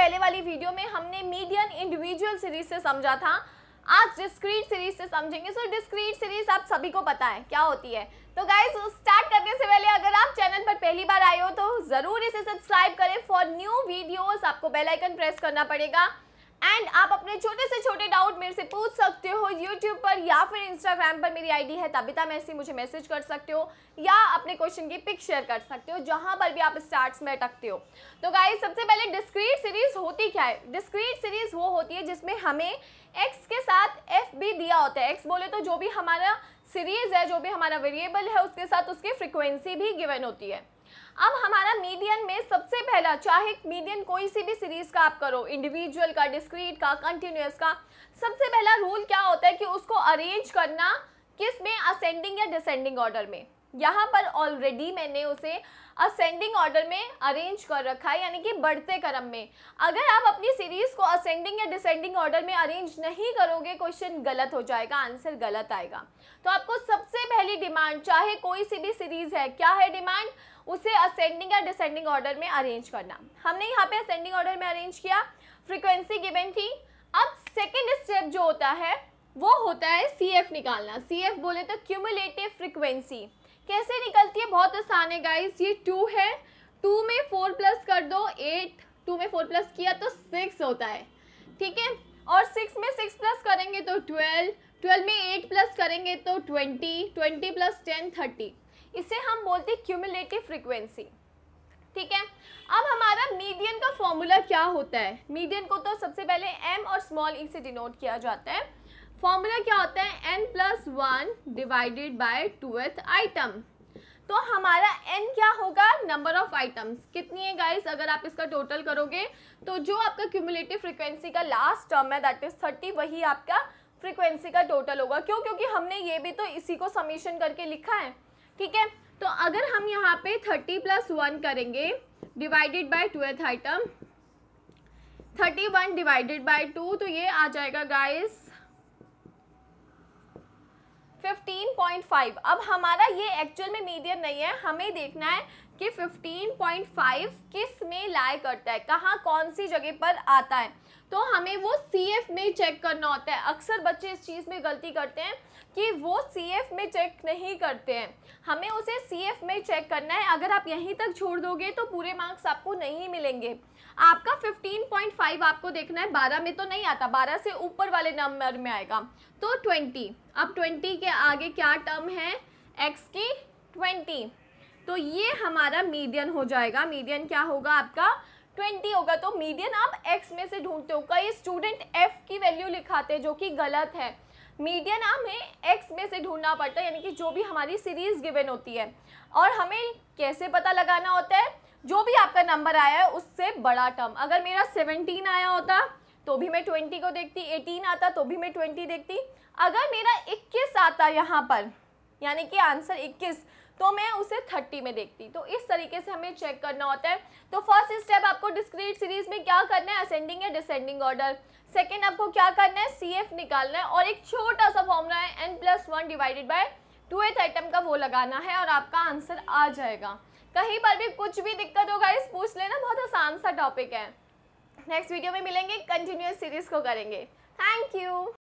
पहले वाली वीडियो में हमने मीडियन इंडिविजुअल सीरीज से समझा था आज डिस्क्रीट सीरीज से समझेंगे सो डिस्क्रीट सीरीज आप सभी को पता है क्या होती है तो गाइज स्टार्ट करने से पहले अगर आप चैनल पर पहली बार आए हो तो ज़रूर इसे सब्सक्राइब करें फॉर न्यू वीडियोस आपको बेल आइकन प्रेस करना पड़ेगा एंड आप अपने छोटे से छोटे डाउट मेरे से पूछ सकते हो यूट्यूब पर या फिर इंस्टाग्राम पर मेरी आईडी है तबिता मैसी तो मुझे मैसेज कर सकते हो या अपने क्वेश्चन की पिक शेयर कर सकते हो जहाँ पर भी आप स्टार्ट्स में अटकते हो तो गाइज सबसे पहले डिस्क्रीट सीरीज़ होती क्या है डिस्क्रीट सीरीज़ वो होती है जिसमें हमें एक्स के साथ एफ भी दिया होता है एक्स बोले तो जो भी हमारा सीरीज़ है जो भी हमारा वेरिएबल है उसके साथ उसकी फ्रिक्वेंसी भी गिवन होती है अब हमारा मीडियन में सबसे पहला चाहे मीडियन कोई सी भी सीरीज का आप करो इंडिविजुअल का डिस्क्रीट का कंटिन्यूस का सबसे पहला रूल क्या होता है कि उसको अरेंज करना किस में असेंडिंग या डिसेंडिंग ऑर्डर में यहाँ पर ऑलरेडी मैंने उसे असेंडिंग ऑर्डर में अरेंज कर रखा है यानी कि बढ़ते क्रम में अगर आप अपनी सीरीज़ को असेंडिंग या डिसेंडिंग ऑर्डर में अरेंज नहीं करोगे क्वेश्चन गलत हो जाएगा आंसर गलत आएगा तो आपको सबसे पहली डिमांड चाहे कोई सी भी सीरीज़ है क्या है डिमांड उसे असेंडिंग या डिसेंडिंग ऑर्डर में अरेंज करना हमने यहाँ पे असेंडिंग ऑर्डर में अरेंज किया फ्रिक्वेंसी गिवन थी अब सेकेंड स्टेप जो होता है वो होता है सी निकालना सी बोले तो क्यूमुलेटिव फ्रिक्वेंसी कैसे निकलती है बहुत आसान है गाइस ये टू है टू में फोर प्लस कर दो एट टू में फोर प्लस किया तो सिक्स होता है ठीक है और सिक्स में सिक्स प्लस करेंगे तो ट्वेल्व ट्वेल्व में एट प्लस करेंगे तो twenty twenty plus ten thirty इसे हम बोलते हैं क्यूमुलेटिव फ्रिक्वेंसी ठीक है अब हमारा मीडियन का फॉर्मूला क्या होता है मीडियन को तो सबसे पहले एम और स्मॉल ई e से डिनोट किया जाता है फॉर्मूला क्या होता है N plus one divided by twoth item तो हमारा एन क्या होगा नंबर ऑफ आइटम्स कितनी है गाइस अगर आप इसका टोटल करोगे तो जो आपका क्यूमुलेटिव फ्रीक्वेंसी का लास्ट टर्म है दैट इज थर्टी वही आपका फ्रीक्वेंसी का टोटल होगा क्यों क्योंकि हमने ये भी तो इसी को समीशन करके लिखा है ठीक है तो अगर हम यहाँ पे थर्टी प्लस वन करेंगे divided by twelfth item thirty one divided by two तो ये आ जाएगा गाइस 15.5 अब हमारा ये एक्चुअल में मीडियम नहीं है हमें देखना है कि 15.5 किस में लाए करता है कहाँ कौन सी जगह पर आता है तो हमें वो सी एफ में चेक करना होता है अक्सर बच्चे इस चीज़ में गलती करते हैं कि वो सी एफ में चेक नहीं करते हैं हमें उसे सी एफ में चेक करना है अगर आप यहीं तक छोड़ दोगे तो पूरे मार्क्स आपको नहीं मिलेंगे आपका 15.5 आपको देखना है 12 में तो नहीं आता 12 से ऊपर वाले नंबर में आएगा तो 20 अब 20 के आगे क्या टर्म है एक्स की 20 तो ये हमारा मीडियन हो जाएगा मीडियन क्या होगा आपका ट्वेंटी होगा तो मीडियन आप एक्स में से ढूंढते हो कई स्टूडेंट एफ की वैल्यू लिखाते हैं जो कि गलत है मीडियन हमें एक्स में से ढूंढना पड़ता है यानी कि जो भी हमारी सीरीज़ गिवन होती है और हमें कैसे पता लगाना होता है जो भी आपका नंबर आया है उससे बड़ा टर्म अगर मेरा सेवनटीन आया होता तो भी मैं ट्वेंटी को देखती एटीन आता तो भी मैं ट्वेंटी देखती अगर मेरा इक्कीस आता यहाँ पर यानी कि आंसर इक्कीस तो मैं उसे थर्टी में देखती तो इस तरीके से हमें चेक करना होता है तो फर्स्ट स्टेप आपको डिस्क्रीट सीरीज में क्या करना है असेंडिंग या डिसेंडिंग ऑर्डर सेकेंड आपको क्या करना है सी एफ निकालना है और एक छोटा सा फॉर्मूला है N plus one divided by two th item का वो लगाना है और आपका आंसर आ जाएगा कहीं पर भी कुछ भी दिक्कत होगा इस पूछ लेना बहुत आसान सा टॉपिक है नेक्स्ट वीडियो में मिलेंगे कंटिन्यूस सीरीज को करेंगे थैंक यू